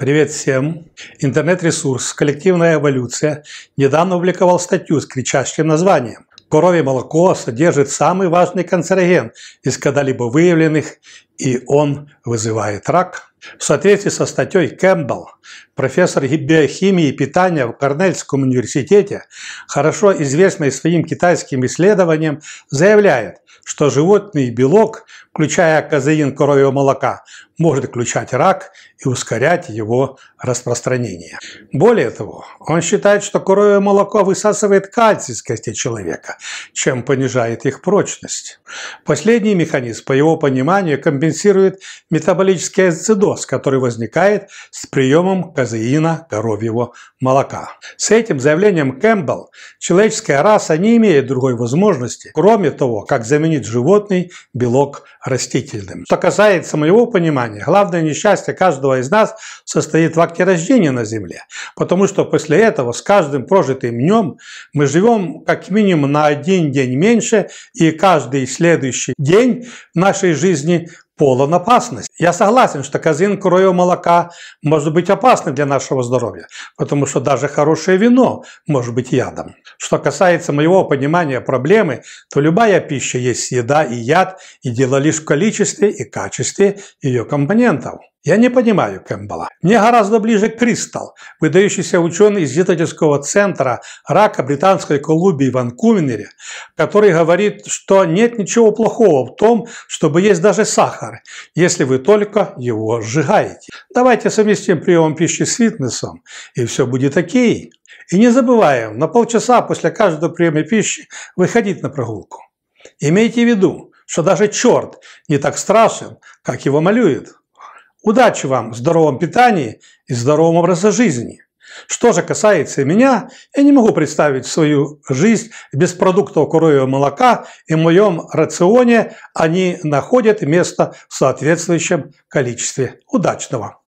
Привет всем! Интернет-ресурс «Коллективная эволюция» недавно опубликовал статью с кричащим названием «Коровье молоко содержит самый важный канцероген из когда-либо выявленных, и он вызывает рак». В соответствии со статьей Кэмпбелл, профессор биохимии и питания в Корнельском университете, хорошо известный своим китайским исследованием, заявляет, что животный белок, включая казеин коровьего молока, может включать рак и ускорять его распространение. Более того, он считает, что коровье молоко высасывает кальций из костей человека, чем понижает их прочность. Последний механизм, по его пониманию, компенсирует метаболический ацидоз, лактоз, который возникает с приемом казеина коровьего молока. С этим заявлением Кэмпбелл человеческая раса не имеет другой возможности, кроме того, как заменить животный белок растительным. Что касается моего понимания, главное несчастье каждого из нас состоит в акте рождения на Земле, потому что после этого с каждым прожитым днем мы живем как минимум на один день меньше, и каждый следующий день нашей жизни полон опасность. Я согласен, что казин кровью молока может быть опасным для нашего здоровья, потому что даже хорошее вино может быть ядом. Что касается моего понимания проблемы, то любая пища есть еда и яд, и дело лишь в количестве и качестве ее компонентов. Я не понимаю Кэмпбелла. Мне гораздо ближе Кристал, выдающийся ученый из исследовательского центра рака Британской Колумбии в Ванкувере, который говорит, что нет ничего плохого в том, чтобы есть даже сахар, калорий, если вы только его сжигаете. Давайте совместим прием пищи с фитнесом, и все будет окей. И не забываем, на полчаса после каждого приема пищи выходить на прогулку. Имейте в виду, что даже черт не так страшен, как его малюет. Удачи вам в здоровом питании и здоровом образе жизни! Что же касается меня, я не могу представить свою жизнь без продуктов коровьего молока, и в моем рационе они находят место в соответствующем количестве. Удачного!